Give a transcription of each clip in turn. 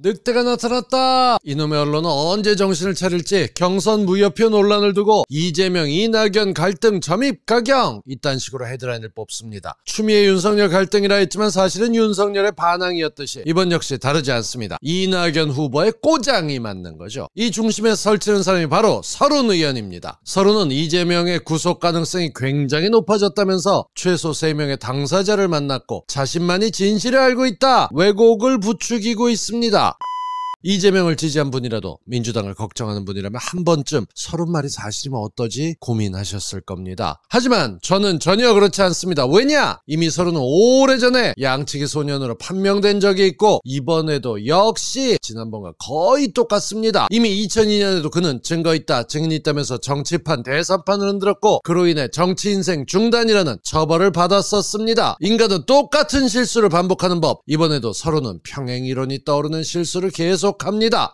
늑대가 나타났다! 이놈의 언론은 언제 정신을 차릴지 경선 무효표 논란을 두고 이재명, 이낙연 갈등 점입 가경! 이딴 식으로 헤드라인을 뽑습니다. 추미애 윤석열 갈등이라 했지만 사실은 윤석열의 반항이었듯이 이번 역시 다르지 않습니다. 이낙연 후보의 꼬장이 맞는 거죠. 이 중심에 설치는 사람이 바로 서른 의원입니다. 서른은 이재명의 구속 가능성이 굉장히 높아졌다면서 최소 3명의 당사자를 만났고 자신만이 진실을 알고 있다! 왜곡을 부추기고 있습니다. 이재명을 지지한 분이라도 민주당을 걱정하는 분이라면 한 번쯤 서른 말이 사실이면 어떠지 고민하셨을 겁니다. 하지만 저는 전혀 그렇지 않습니다. 왜냐? 이미 서른은 오래전에 양측의 소년으로 판명된 적이 있고 이번에도 역시 지난번과 거의 똑같습니다. 이미 2002년에도 그는 증거 있다, 증인 있다면서 정치판 대사판을 흔들었고 그로 인해 정치 인생 중단이라는 처벌을 받았었습니다. 인간은 똑같은 실수를 반복하는 법. 이번에도 서른은 평행 이론이 떠오르는 실수를 계속 약속합니다.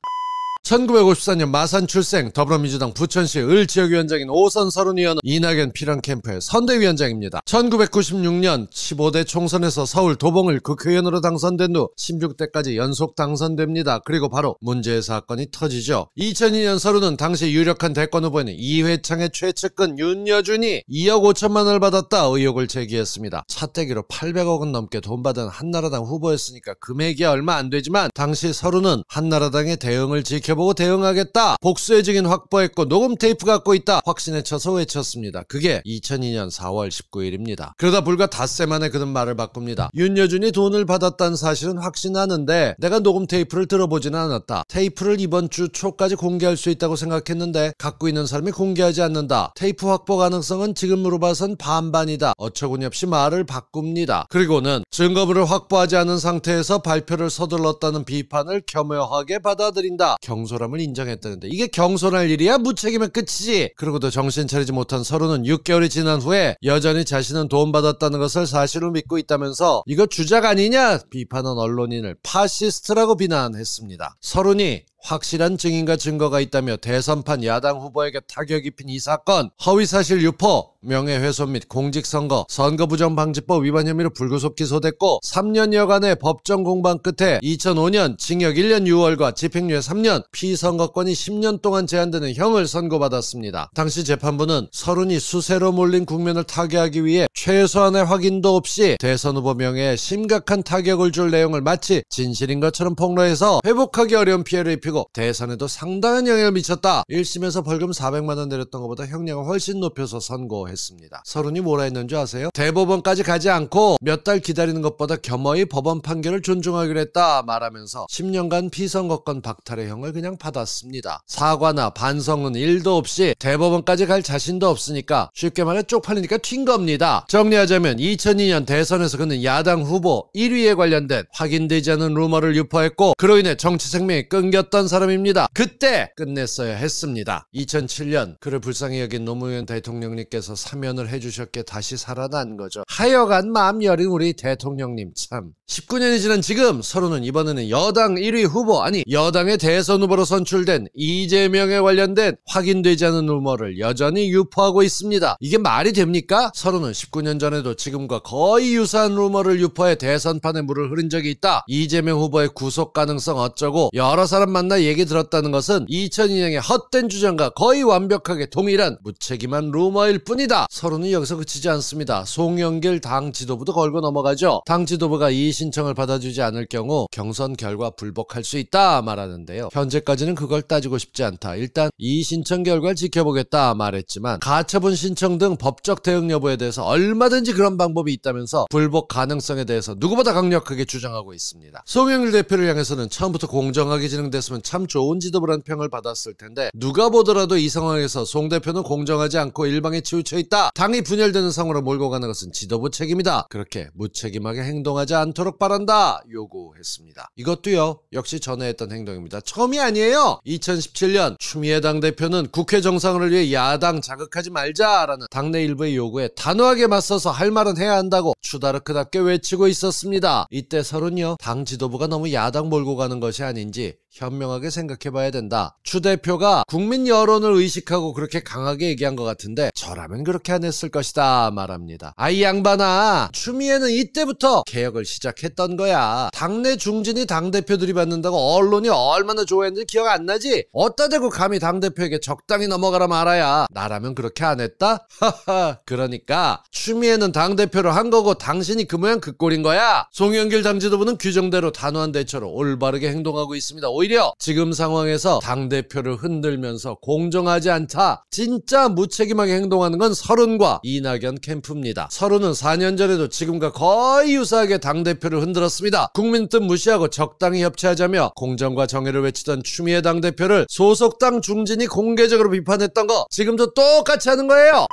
1954년 마산 출생 더불어민주당 부천시 을 지역위원장인 오선 서른 위원 이낙연 피랑 캠프의 선대위원장입니다. 1996년 15대 총선에서 서울 도봉을 국회의원으로 당선된 후 16대까지 연속 당선됩니다. 그리고 바로 문제의 사건이 터지죠. 2002년 서른은 당시 유력한 대권 후보인 이회창의 최측근 윤여준이 2억 5천만 원을 받았다 의혹을 제기했습니다. 차떼기로 8 0 0억원 넘게 돈 받은 한나라당 후보였으니까 금액이 얼마 안 되지만 당시 서른은 한나라당의 대응을 지켜 지켜보고 대응하겠다. 복수의 증인 확보했고 녹음 테이프 갖고 있다. 확신에 쳐서 외쳤습니다. 그게 2002년 4월 19일입니다. 그러다 불과 닷새 만에 그는 말을 바꿉니다. 윤여준이 돈을 받았다는 사실은 확신하는데 내가 녹음 테이프를 들어보지는 않았다. 테이프를 이번 주 초까지 공개할 수 있다고 생각했는데 갖고 있는 사람이 공개하지 않는다. 테이프 확보 가능성은 지금으로 봐선 반반이다. 어처구니 없이 말을 바꿉니다. 그리고는 증거물을 확보하지 않은 상태에서 발표를 서둘렀다는 비판을 겸허하게 받아들인다. 경 경솔함을 인정했다는데 이게 경솔할 일이야? 무책임면 끝이지. 그러고도 정신 차리지 못한 서른은 6개월이 지난 후에 여전히 자신은 도움받았다는 것을 사실로 믿고 있다면서 이거 주작 아니냐 비판한 언론인을 파시스트라고 비난했습니다. 서른이 확실한 증인과 증거가 있다며 대선판 야당 후보에게 타격 입힌 이 사건 허위사실 유포 명예훼손 및 공직선거 선거부정방지법 위반 혐의로 불구속 기소됐고 3년여간의 법정 공방 끝에 2005년 징역 1년 6월과 집행유예 3년 피선거권이 10년 동안 제한되는 형을 선고받았습니다. 당시 재판부는 서른이 수세로 몰린 국면을 타개하기 위해 최소한의 확인도 없이 대선 후보 명예에 심각한 타격을 줄 내용을 마치 진실인 것처럼 폭로해서 회복하기 어려운 피해를 입히고 커지고 대선에도 상당한 영향을 미쳤다. 1심에서 벌금 400만 원 내렸던 것보다 형량을 훨씬 높여서 선고했습니다. 서른이 뭐라 했는 줄 아세요? 대법원까지 가지 않고 몇 달 기다리는 것보다 겸허히 법원 판결을 존중하기로 했다 말하면서 10년간 피선거권 박탈의 형을 그냥 받았습니다. 사과나 반성은 1도 없이 대법원까지 갈 자신도 없으니까 쉽게 말해 쪽팔리니까 튄 겁니다. 정리하자면 2002년 대선에서 그는 야당 후보 1위에 관련된 확인되지 않은 루머를 유포했고 그로 인해 정치 생명이 끊겼던 했던 사람입니다. 그때 끝냈어야 했습니다. 2007년 그를 불쌍히 여긴 노무현 대통령님께서 사면을 해주셨기에 다시 살아난 거죠. 하여간 마음 여린 우리 대통령님 참. 19년이 지난 지금 서로는 이번에는 여당 1위 후보 아니 여당의 대선 후보로 선출된 이재명에 관련된 확인되지 않은 루머를 여전히 유포하고 있습니다. 이게 말이 됩니까? 서로는 19년 전에도 지금과 거의 유사한 루머를 유포해 대선판에 물을 흐린 적이 있다. 이재명 후보의 구속 가능성 어쩌고 여러 사람 만나 만나 얘기 들었다는 것은 2002년의 헛된 주장과 거의 완벽하게 동일한 무책임한 루머일 뿐이다. 서론은 여기서 그치지 않습니다. 송영길 당 지도부도 걸고 넘어가죠. 당 지도부가 이의 신청을 받아주지 않을 경우 경선 결과 불복할 수 있다 말하는데요. 현재까지는 그걸 따지고 싶지 않다. 일단 이의 신청 결과를 지켜보겠다 말했지만 가처분 신청 등 법적 대응 여부에 대해서 얼마든지 그런 방법이 있다면서 불복 가능성에 대해서 누구보다 강력하게 주장하고 있습니다. 송영길 대표를 향해서는 처음부터 공정하게 진행됐으면 참 좋은 지도부라는 평을 받았을 텐데 누가 보더라도 이 상황에서 송 대표는 공정하지 않고 일방에 치우쳐 있다. 당이 분열되는 상황으로 몰고 가는 것은 지도부 책임이다. 그렇게 무책임하게 행동하지 않도록 바란다. 요구했습니다. 이것도요. 역시 전에 했던 행동입니다. 처음이 아니에요. 2017년 추미애 당 대표는 국회 정상을 위해 야당 자극하지 말자라는 당내 일부의 요구에 단호하게 맞서서 할 말은 해야 한다고 추다르크답게 외치고 있었습니다. 이때 설은요. 당 지도부가 너무 야당 몰고 가는 것이 아닌지 현명하게 생각해 봐야 된다. 추 대표가 국민 여론을 의식하고 그렇게 강하게 얘기한 것 같은데 저라면 그렇게 안 했을 것이다 말합니다. 아이 양반아 추미애는 이때부터 개혁을 시작했던 거야. 당내 중진이 당대표들이 받는다고 언론이 얼마나 좋아했는지 기억 안 나지? 어따 대고 감히 당대표에게 적당히 넘어가라 말아야 나라면 그렇게 안 했다? 하하 그러니까 추미애는 당대표를 한 거고 당신이 그 모양 그 꼴인 거야. 송영길 당지도부는 규정대로 단호한 대처로 올바르게 행동하고 있습니다. 오히려 지금 상황에서 당대표를 흔들면서 공정하지 않다. 진짜 무책임하게 행동하는 건 서른과 이낙연 캠프입니다. 서른은 4년 전에도 지금과 거의 유사하게 당대표를 흔들었습니다. 국민 뜻 무시하고 적당히 협치하자며 공정과 정의를 외치던 추미애 당대표를 소속당 중진이 공개적으로 비판했던 거 지금도 똑같이 하는 거예요.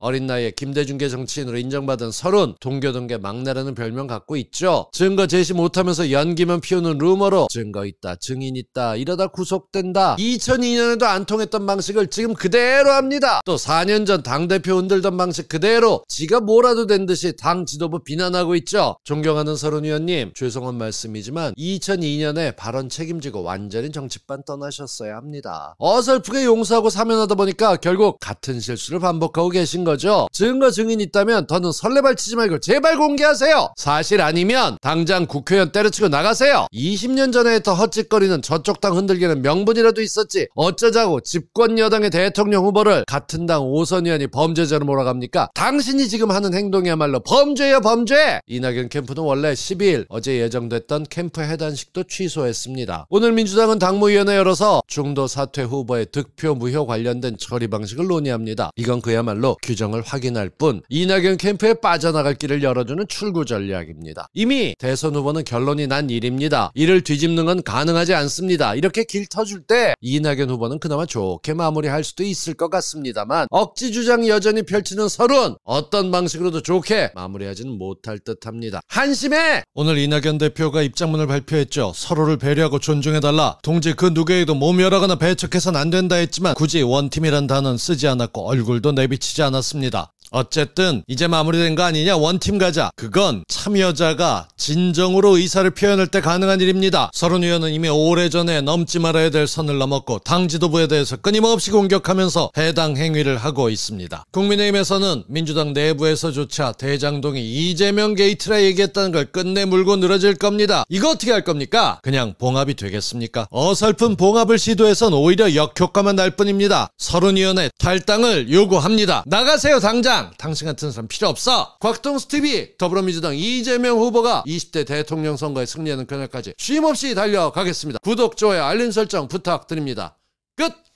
어린 나이에 김대중계 정치인으로 인정받은 서른 동교동계 막내라는 별명 갖고 있죠. 증거 제시 못하면서 연기만 피우는 루머로 증거 있다 증인 있다 이러다 구속된다 2002년에도 안 통했던 방식을 지금 그대로 합니다. 또 4년 전 당대표 흔들던 방식 그대로 지가 뭐라도 된 듯이 당 지도부 비난하고 있죠. 존경하는 서른 의원님 죄송한 말씀이지만 2002년에 발언 책임지고 완전히 정치판 떠나셨어야 합니다. 어설프게 용서하고 사면하다 보니까 결국 같은 실수를 반복하고 계신 거죠. 증거 증인 있다면 더는 설레발치지 말고 제발 공개하세요. 사실 아니면 당장 국회의원 때려치고 나가세요. 20년 전에 했던 헛짓거리는 저쪽 당 흔들기는 명분이라도 있었지. 어쩌자고 집권 여당의 대통령 후보를 같은 당 오선 의원이 범죄자로 몰아갑니까? 당신이 지금 하는 행동이야말로 범죄예요 범죄. 이낙연 캠프는 원래 12일 어제 예정됐던 캠프 해단식도 취소했습니다. 오늘 민주당은 당무위원회 열어서 중도 사퇴 후보의 득표 무효 관련된 처리 방식을 논의합니다. 이건 그야말로 규 규정을 확인할 뿐 이낙연 캠프에 빠져나갈 길을 열어주는 출구 전략입니다. 이미 대선 후보는 결론이 난 일입니다. 이를 뒤집는 건 가능하지 않습니다. 이렇게 길 터줄 때 이낙연 후보는 그나마 좋게 마무리할 수도 있을 것 같습니다만 억지 주장 여전히 펼치는 서론 어떤 방식으로도 좋게 마무리하지는 못할 듯합니다. 한심해! 오늘 이낙연 대표가 입장문을 발표했죠. 서로를 배려하고 존중해달라. 동지 그 누구에게도 몸열하거나 배척해선 안 된다 했지만 굳이 원팀이란 단어는 쓰지 않았고 얼굴도 내비치지 않았습니다. 않습니다. 어쨌든 이제 마무리된 거 아니냐 원팀 가자 그건 참여자가 진정으로 의사를 표현할 때 가능한 일입니다 서른 의원은 이미 오래전에 넘지 말아야 될 선을 넘었고 당 지도부에 대해서 끊임없이 공격하면서 해당 행위를 하고 있습니다 국민의힘에서는 민주당 내부에서조차 대장동이 이재명 게이트라 얘기했다는 걸 끝내 물고 늘어질 겁니다 이거 어떻게 할 겁니까? 그냥 봉합이 되겠습니까? 어설픈 봉합을 시도해선 오히려 역효과만 날 뿐입니다 서른 의원의 탈당을 요구합니다 나가세요 당장 야당 당신 같은 사람 필요 없어. 곽동 스티비 더불어민주당 이재명 후보가 20대 대통령 선거에 승리하는 그날까지 쉼없이 달려가겠습니다. 구독, 좋아요, 알림 설정 부탁드립니다. 끝!